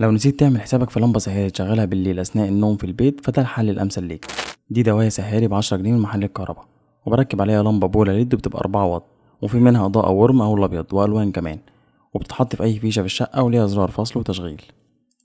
لو نسيت تعمل حسابك في لمبة سحرية تشغلها بالليل أثناء النوم في البيت فده الحل الأمثل ليك دي دواية سحاري بعشرة جنيه من محل الكهرباء وبركب عليها لمبة بولا ليد بتبقى أربعة واط وفي منها إضاءة ورم أو الأبيض وألوان كمان وبتتحط في أي فيشة في الشقة وليها زرار فصل وتشغيل